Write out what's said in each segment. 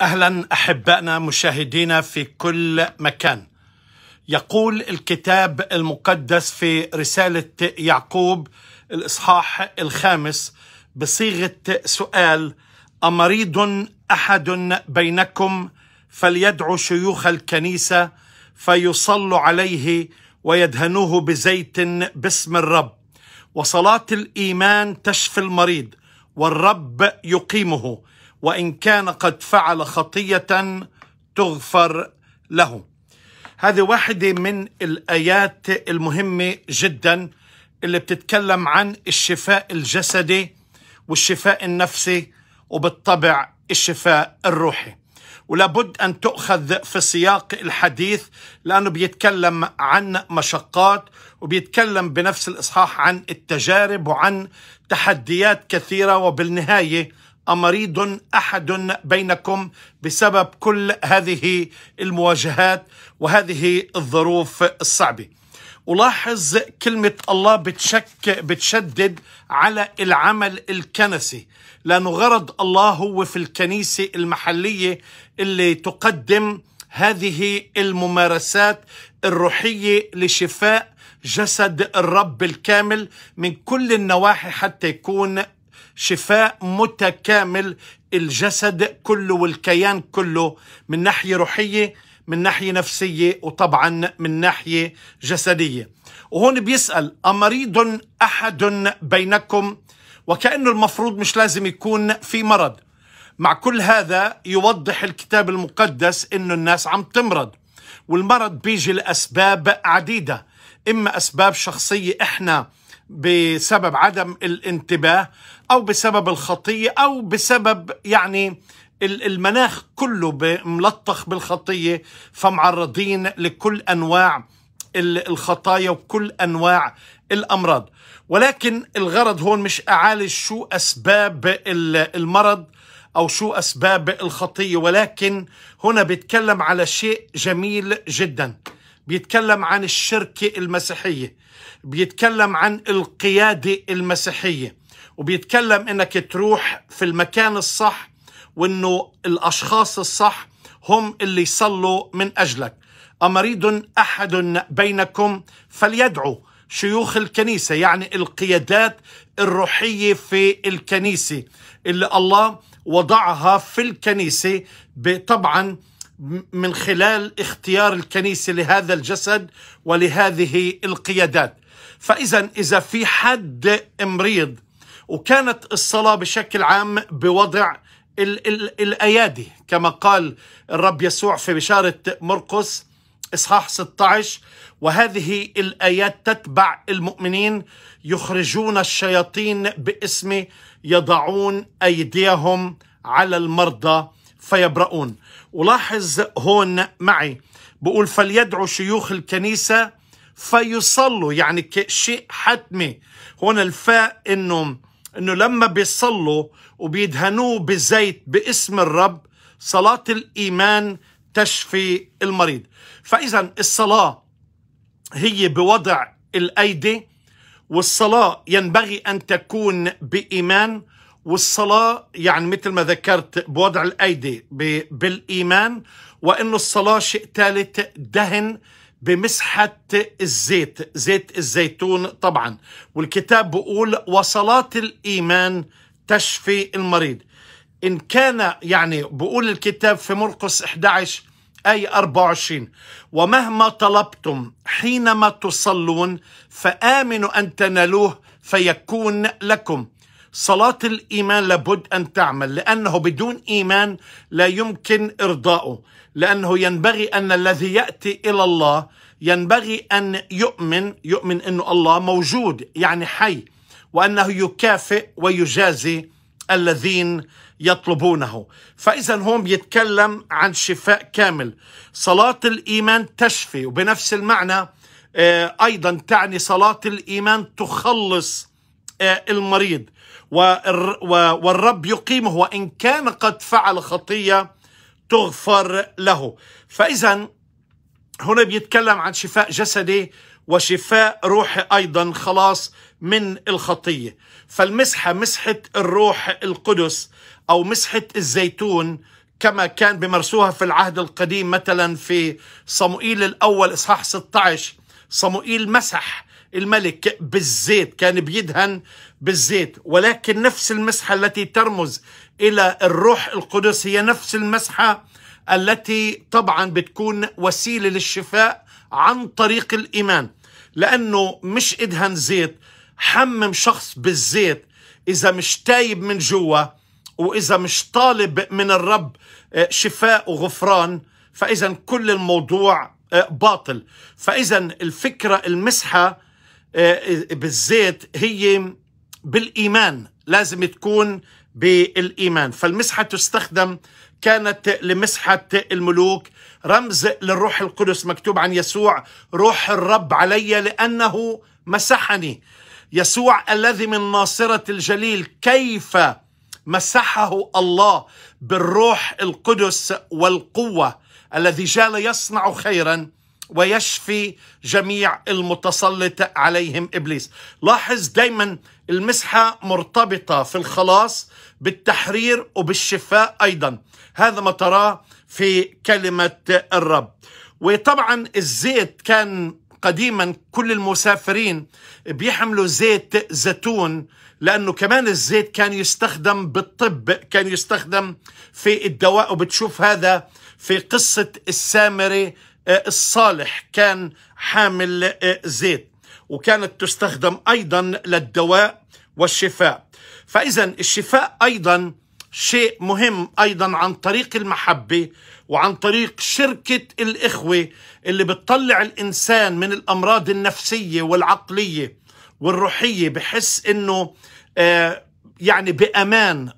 اهلا احبائنا مشاهدينا في كل مكان يقول الكتاب المقدس في رساله يعقوب الاصحاح الخامس بصيغه سؤال امريض احد بينكم فليدعو شيوخ الكنيسه فيصل عليه ويدهنوه بزيت باسم الرب وصلاه الايمان تشفي المريض والرب يقيمه وان كان قد فعل خطيه تغفر له هذه واحده من الايات المهمه جدا اللي بتتكلم عن الشفاء الجسدي والشفاء النفسي وبالطبع الشفاء الروحي ولابد أن تؤخذ في سياق الحديث لأنه بيتكلم عن مشقات وبيتكلم بنفس الإصحاح عن التجارب وعن تحديات كثيرة وبالنهاية أمريض احد بينكم بسبب كل هذه المواجهات وهذه الظروف الصعبه ألاحظ كلمة الله بتشك بتشدد على العمل الكنسي لأنه غرض الله هو في الكنيسة المحلية اللي تقدم هذه الممارسات الروحية لشفاء جسد الرب الكامل من كل النواحي حتى يكون شفاء متكامل الجسد كله والكيان كله من ناحية روحية من ناحية نفسية وطبعا من ناحية جسدية وهون بيسأل أمريض أحد بينكم وكأنه المفروض مش لازم يكون في مرض مع كل هذا يوضح الكتاب المقدس أنه الناس عم تمرض والمرض بيجي لأسباب عديدة إما أسباب شخصية إحنا بسبب عدم الانتباه او بسبب الخطيه او بسبب يعني المناخ كله ملطخ بالخطيه فمعرضين لكل انواع الخطايا وكل انواع الامراض ولكن الغرض هون مش اعالج شو اسباب المرض او شو اسباب الخطيه ولكن هنا بيتكلم على شيء جميل جدا بيتكلم عن الشركه المسيحيه بيتكلم عن القياده المسيحيه وبيتكلم انك تروح في المكان الصح وانه الاشخاص الصح هم اللي يصلوا من اجلك امريض احد بينكم فليدعو شيوخ الكنيسه يعني القيادات الروحيه في الكنيسه اللي الله وضعها في الكنيسه طبعا من خلال اختيار الكنيسه لهذا الجسد ولهذه القيادات فاذا اذا في حد مريض وكانت الصلاة بشكل عام بوضع ال ال الأيادي كما قال الرب يسوع في بشارة مرقس إصحاح 16 وهذه الآيات تتبع المؤمنين يخرجون الشياطين باسمي يضعون أيديهم على المرضى فيبرؤون ولاحظ هون معي بقول فليدعو شيوخ الكنيسة فيصلوا يعني شيء حتمي هنا الفاء انه انه لما بيصلوا وبيدهنوه بالزيت باسم الرب صلاة الايمان تشفي المريض فاذا الصلاة هي بوضع الايدي والصلاة ينبغي ان تكون بايمان والصلاة يعني مثل ما ذكرت بوضع الايدي بالايمان وانه الصلاة شيء ثالث دهن بمسحة الزيت زيت الزيتون طبعا والكتاب بيقول وصلاة الإيمان تشفي المريض إن كان يعني بقول الكتاب في مرقس 11 أي 24 ومهما طلبتم حينما تصلون فآمنوا أن تنالوه فيكون لكم صلاة الإيمان لابد أن تعمل لأنه بدون إيمان لا يمكن إرضاؤه لأنه ينبغي أن الذي يأتي إلى الله ينبغي أن يؤمن يؤمن أن الله موجود يعني حي وأنه يكافئ ويجازي الذين يطلبونه فإذا هون بيتكلم عن شفاء كامل صلاة الإيمان تشفي وبنفس المعنى آه، أيضا تعني صلاة الإيمان تخلص آه، المريض والرب يقيمه وإن كان قد فعل خطية تغفر له فإذا هنا بيتكلم عن شفاء جسدي وشفاء روحي أيضا خلاص من الخطية فالمسحة مسحة الروح القدس أو مسحة الزيتون كما كان بمرسوها في العهد القديم مثلا في صموئيل الأول إصحاح 16 صموئيل مسح الملك بالزيت كان بيدهن بالزيت ولكن نفس المسحة التي ترمز إلى الروح القدس هي نفس المسحة التي طبعا بتكون وسيلة للشفاء عن طريق الإيمان لأنه مش إدهن زيت حمم شخص بالزيت إذا مش تايب من جوا وإذا مش طالب من الرب آه، شفاء وغفران فإذا كل الموضوع آه، باطل فإذا الفكرة المسحة آه، آه، بالزيت هي بالإيمان لازم تكون بالإيمان فالمسحة تستخدم كانت لمسحة الملوك رمز للروح القدس مكتوب عن يسوع روح الرب علي لأنه مسحني يسوع الذي من ناصرة الجليل كيف مسحه الله بالروح القدس والقوة الذي جال يصنع خيرا ويشفي جميع المتسلط عليهم ابليس لاحظ دايما المسحه مرتبطه في الخلاص بالتحرير وبالشفاء ايضا هذا ما تراه في كلمه الرب وطبعا الزيت كان قديما كل المسافرين بيحملوا زيت زيتون لانه كمان الزيت كان يستخدم بالطب كان يستخدم في الدواء وبتشوف هذا في قصه السامري آه، الصالح كان حامل آه، زيت وكانت تستخدم أيضا للدواء والشفاء فإذا الشفاء أيضا شيء مهم أيضا عن طريق المحبة وعن طريق شركة الإخوة اللي بتطلع الإنسان من الأمراض النفسية والعقلية والروحية بحس إنه آه، يعني بأمان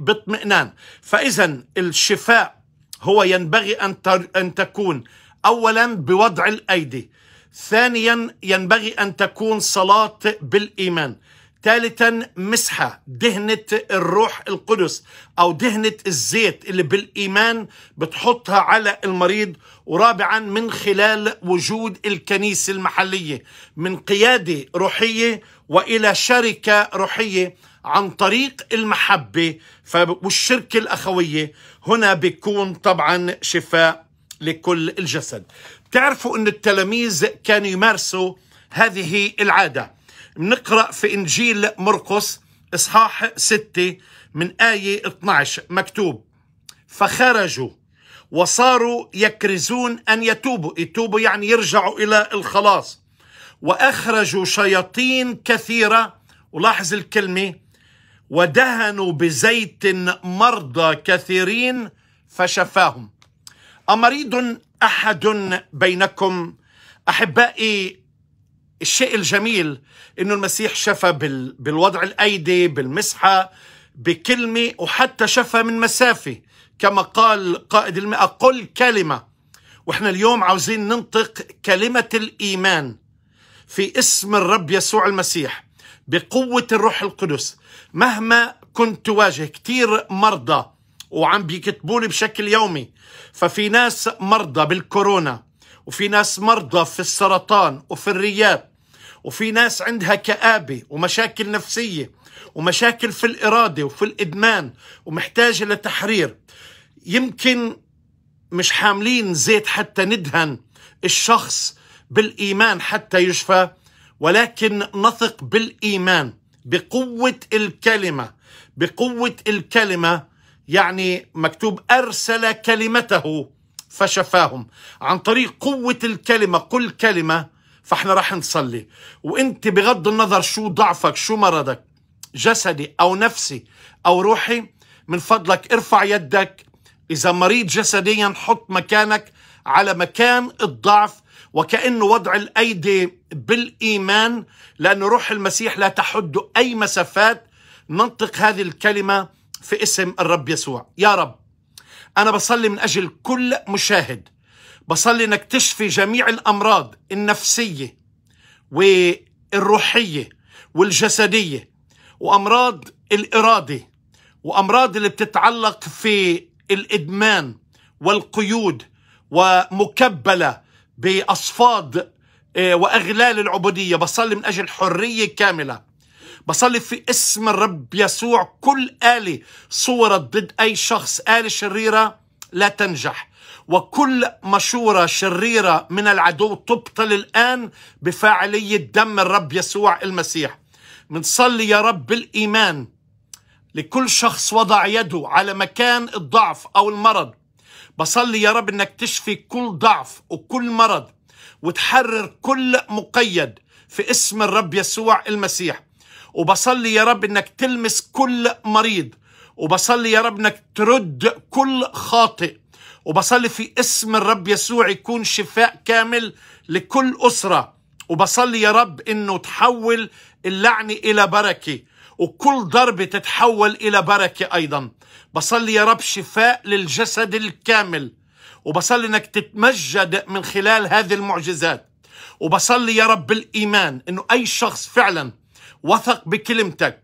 باطمئنان فإذا الشفاء هو ينبغي أن, أن تكون اولا بوضع الايدي ثانيا ينبغي ان تكون صلاه بالايمان ثالثا مسحه دهنه الروح القدس او دهنه الزيت اللي بالايمان بتحطها على المريض ورابعا من خلال وجود الكنيسه المحليه من قياده روحيه والى شركه روحيه عن طريق المحبه والشركه الاخويه هنا بيكون طبعا شفاء لكل الجسد تعرفوا أن التلاميذ كانوا يمارسوا هذه العادة نقرأ في إنجيل مرقس إصحاح 6 من آية 12 مكتوب فخرجوا وصاروا يكرزون أن يتوبوا يتوبوا يعني يرجعوا إلى الخلاص وأخرجوا شياطين كثيرة ولاحظ الكلمة ودهنوا بزيت مرضى كثيرين فشفاهم أمريض أحد بينكم أحبائي الشيء الجميل انه المسيح شفى بالوضع الايدي بالمسحه بكلمه وحتى شفى من مسافه كما قال قائد المئه قل كلمه واحنا اليوم عاوزين ننطق كلمه الايمان في اسم الرب يسوع المسيح بقوه الروح القدس مهما كنت تواجه كثير مرضى وعم بيكتبوا لي بشكل يومي ففي ناس مرضى بالكورونا وفي ناس مرضى في السرطان وفي الرياب وفي ناس عندها كآبة ومشاكل نفسية ومشاكل في الإرادة وفي الإدمان ومحتاجة لتحرير يمكن مش حاملين زيت حتى ندهن الشخص بالإيمان حتى يشفى ولكن نثق بالإيمان بقوة الكلمة بقوة الكلمة يعني مكتوب أرسل كلمته فشفاهم عن طريق قوة الكلمة قل كلمة فاحنا راح نصلي وانت بغض النظر شو ضعفك شو مرضك جسدي أو نفسي أو روحي من فضلك ارفع يدك إذا مريض جسديا حط مكانك على مكان الضعف وكأنه وضع الأيدي بالإيمان لأن روح المسيح لا تحد أي مسافات ننطق هذه الكلمة في اسم الرب يسوع يا رب أنا بصلي من أجل كل مشاهد بصلي أنك تشفي جميع الأمراض النفسية والروحية والجسدية وأمراض الإرادة وأمراض اللي بتتعلق في الإدمان والقيود ومكبلة بأصفاد آه، وأغلال العبودية بصلي من أجل حرية كاملة بصلي في اسم الرب يسوع كل آلة صورت ضد أي شخص آلة شريرة لا تنجح وكل مشورة شريرة من العدو تبطل الآن بفاعلية دم الرب يسوع المسيح منصلي يا رب بالإيمان لكل شخص وضع يده على مكان الضعف أو المرض بصلي يا رب انك تشفي كل ضعف وكل مرض وتحرر كل مقيد في اسم الرب يسوع المسيح وبصلي يا رب انك تلمس كل مريض وبصلي يا رب انك ترد كل خاطئ وبصلي في اسم الرب يسوع يكون شفاء كامل لكل اسره وبصلي يا رب انه تحول اللعنه الى بركه وكل ضربه تتحول الى بركه ايضا بصلي يا رب شفاء للجسد الكامل وبصلي انك تتمجد من خلال هذه المعجزات وبصلي يا رب بالايمان انه اي شخص فعلا وثق بكلمتك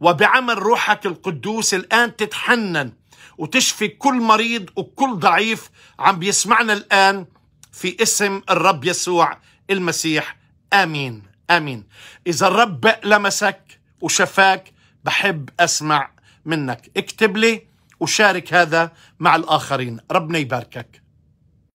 وبعمل روحك القدوس الآن تتحنن وتشفي كل مريض وكل ضعيف عم بيسمعنا الآن في اسم الرب يسوع المسيح آمين آمين إذا الرب لمسك وشفاك بحب أسمع منك اكتب لي وشارك هذا مع الآخرين ربنا يباركك